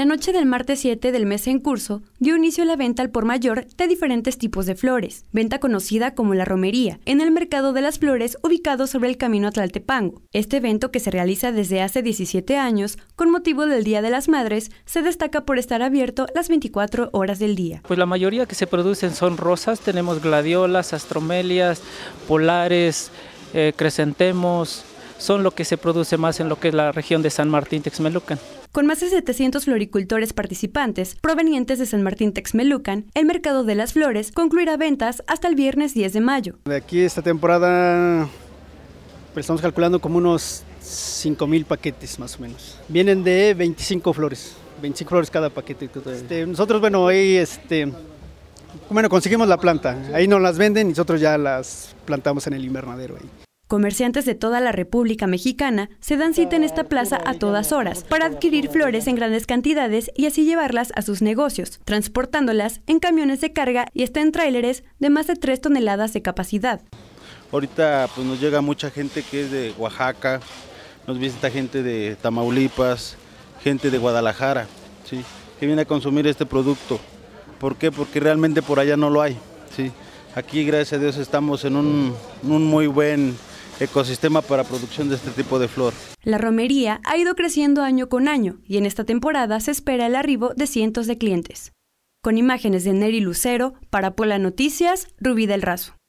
La noche del martes 7 del mes en curso dio inicio a la venta al por mayor de diferentes tipos de flores, venta conocida como la romería, en el mercado de las flores ubicado sobre el camino a Este evento que se realiza desde hace 17 años con motivo del Día de las Madres se destaca por estar abierto las 24 horas del día. Pues la mayoría que se producen son rosas, tenemos gladiolas, astromelias, polares, eh, crescentemos, son lo que se produce más en lo que es la región de San Martín Texmelucan. Con más de 700 floricultores participantes provenientes de San Martín Texmelucan, el mercado de las flores concluirá ventas hasta el viernes 10 de mayo. De aquí esta temporada pues, estamos calculando como unos 5 mil paquetes más o menos. Vienen de 25 flores, 25 flores cada paquete. Este, nosotros, bueno, ahí este, bueno, conseguimos la planta, ahí nos las venden y nosotros ya las plantamos en el invernadero. Ahí. Comerciantes de toda la República Mexicana se dan cita en esta plaza a todas horas para adquirir flores en grandes cantidades y así llevarlas a sus negocios, transportándolas en camiones de carga y hasta en tráileres de más de 3 toneladas de capacidad. Ahorita pues nos llega mucha gente que es de Oaxaca, nos visita gente de Tamaulipas, gente de Guadalajara, ¿sí? que viene a consumir este producto. ¿Por qué? Porque realmente por allá no lo hay. ¿sí? Aquí, gracias a Dios, estamos en un muy buen ecosistema para producción de este tipo de flor. La romería ha ido creciendo año con año y en esta temporada se espera el arribo de cientos de clientes. Con imágenes de Neri Lucero, para Pola Noticias, Rubí del Razo.